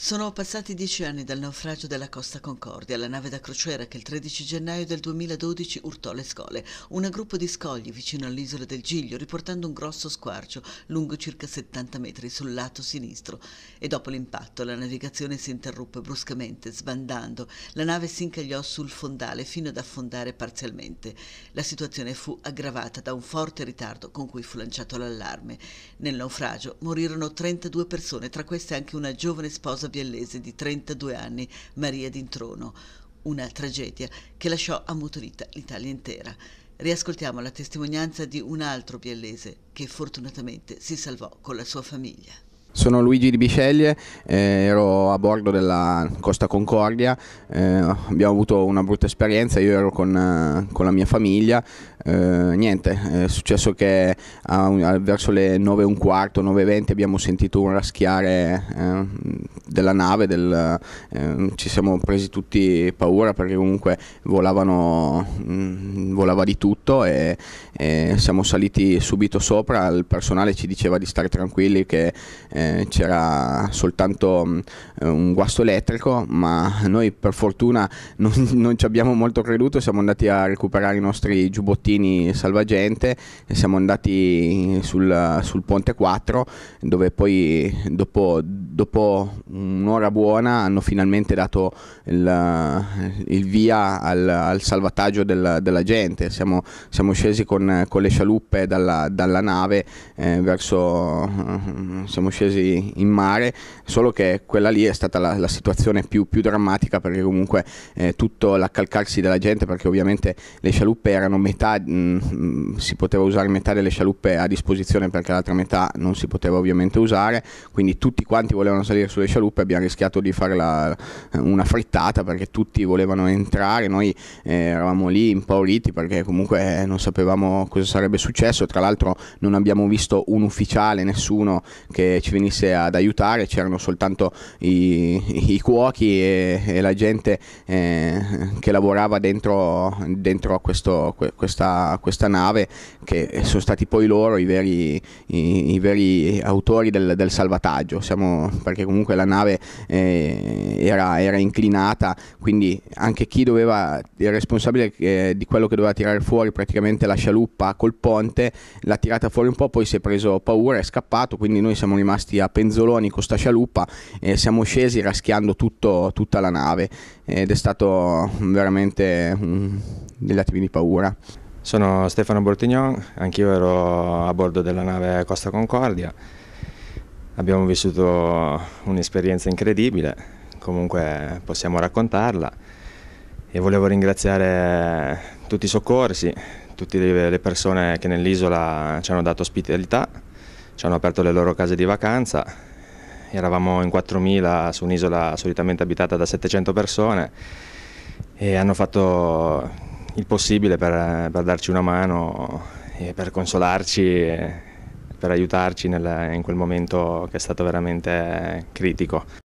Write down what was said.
Sono passati dieci anni dal naufragio della Costa Concordia, la nave da crociera che il 13 gennaio del 2012 urtò le scole. Un gruppo di scogli vicino all'isola del Giglio, riportando un grosso squarcio lungo circa 70 metri sul lato sinistro. E dopo l'impatto la navigazione si interruppe bruscamente, sbandando. La nave si incagliò sul fondale fino ad affondare parzialmente. La situazione fu aggravata da un forte ritardo con cui fu lanciato l'allarme. Nel naufragio morirono 32 persone, tra queste anche una giovane sposa ragazza biellese di 32 anni, Maria D'introno. Una tragedia che lasciò ammutorita l'Italia intera. Riascoltiamo la testimonianza di un altro biellese che fortunatamente si salvò con la sua famiglia. Sono Luigi Di Biceglie, eh, ero a bordo della Costa Concordia, eh, abbiamo avuto una brutta esperienza, io ero con, eh, con la mia famiglia, eh, niente, è successo che a, verso le 9.15, 9.20 abbiamo sentito un raschiare eh, della nave, del, eh, ci siamo presi tutti paura perché comunque volavano, mh, mm, volava di tutto e, e, siamo saliti subito sopra, il personale ci diceva di stare tranquilli che c'era soltanto eh, un guasto elettrico, ma noi per fortuna non, non, ci abbiamo molto creduto, siamo andati a recuperare i nostri giubbottini salvagente e siamo andati sul, sul ponte 4 dove poi dopo, dopo un'ora buona hanno finalmente dato il, il via al, al salvataggio del, della gente, siamo, siamo scesi con, con, le scialuppe dalla, dalla nave eh, verso, mm, siamo scesi ipotesi in mare, solo che quella lì è stata la, la situazione più, più, drammatica perché comunque eh, tutto l'accalcarsi della gente, perché ovviamente le scialuppe erano metà, mh, si poteva usare metà delle scialuppe a disposizione perché l'altra metà non si poteva ovviamente usare, quindi tutti quanti volevano salire sulle scialuppe, abbiamo rischiato di fare la, una frittata perché tutti volevano entrare, noi eh, eravamo lì impauriti perché comunque eh, non sapevamo cosa sarebbe successo, tra l'altro non abbiamo visto un ufficiale, nessuno che ci venisse ad aiutare, c'erano soltanto i, i cuochi e, e, la gente eh, che lavorava dentro, dentro a questo, questa, questa, nave, che sono stati poi loro i veri, i, i veri autori del, del salvataggio, Siamo, perché comunque la nave eh, era, era, inclinata, quindi anche chi doveva, il responsabile eh, di quello che doveva tirare fuori praticamente la scialuppa col ponte, l'ha tirata fuori un po', poi si è preso paura, è scappato, quindi noi siamo rimasti nascosti a penzoloni con sta scialuppa e eh, siamo scesi raschiando tutto, tutta la nave ed è stato veramente um, degli attimi di paura. Sono Stefano Bortignon, anch'io ero a bordo della nave Costa Concordia. Abbiamo vissuto un'esperienza incredibile, comunque possiamo raccontarla e volevo ringraziare tutti i soccorsi, tutte le persone che nell'isola ci hanno dato ospitalità ci hanno aperto le loro case di vacanza, eravamo in 4.000 su un'isola solitamente abitata da 700 persone e hanno fatto il possibile per, per darci una mano e per consolarci e per aiutarci nel, in quel momento che è stato veramente critico.